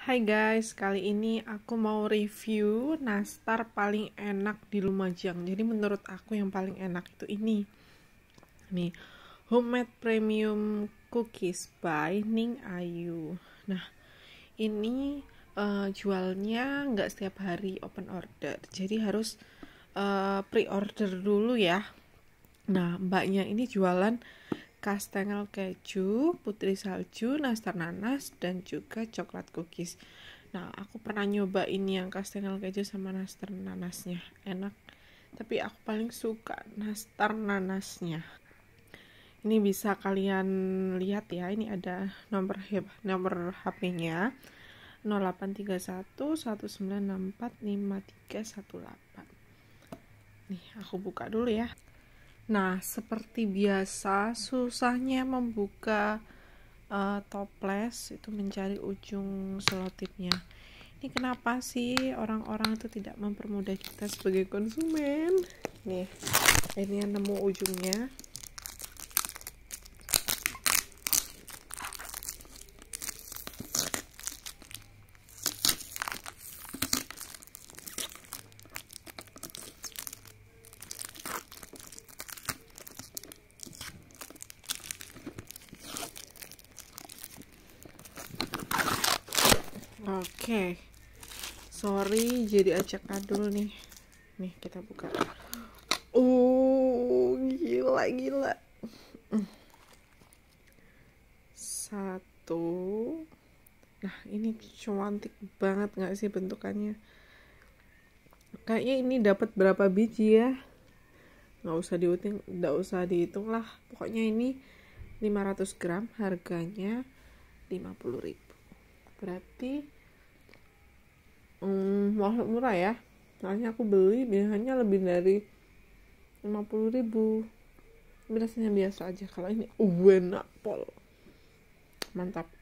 Hai guys, kali ini aku mau review nastar paling enak di Lumajang. Jadi menurut aku yang paling enak itu ini. Nih, homemade premium cookies by Ning Ayu. Nah, ini uh, jualnya nggak setiap hari open order. Jadi harus uh, pre-order dulu ya. Nah, mbaknya ini jualan kastengel keju, putri salju, nastar nanas, dan juga coklat cookies. Nah, aku pernah nyoba ini yang kastengel keju sama nastar nanasnya. Enak. Tapi aku paling suka nastar nanasnya. Ini bisa kalian lihat ya, ini ada nomor nomor HP-nya. 0831 1964 5318. Nih, aku buka dulu ya. Nah, seperti biasa, susahnya membuka uh, toples itu mencari ujung selotipnya. Ini kenapa sih orang-orang itu tidak mempermudah kita sebagai konsumen? Nih, ini yang nemu ujungnya. oke sorry jadi acak adul nih nih kita buka uh gila gila hmm. satu nah ini cantik banget nggak sih bentukannya kayaknya ini dapat berapa biji ya nggak usah dihitung nggak usah dihitung lah pokoknya ini 500 gram harganya 50.000 berarti malah murah ya soalnya aku beli biasanya lebih dari 50 ribu biasanya biasa aja kalau ini uwe uh, pol mantap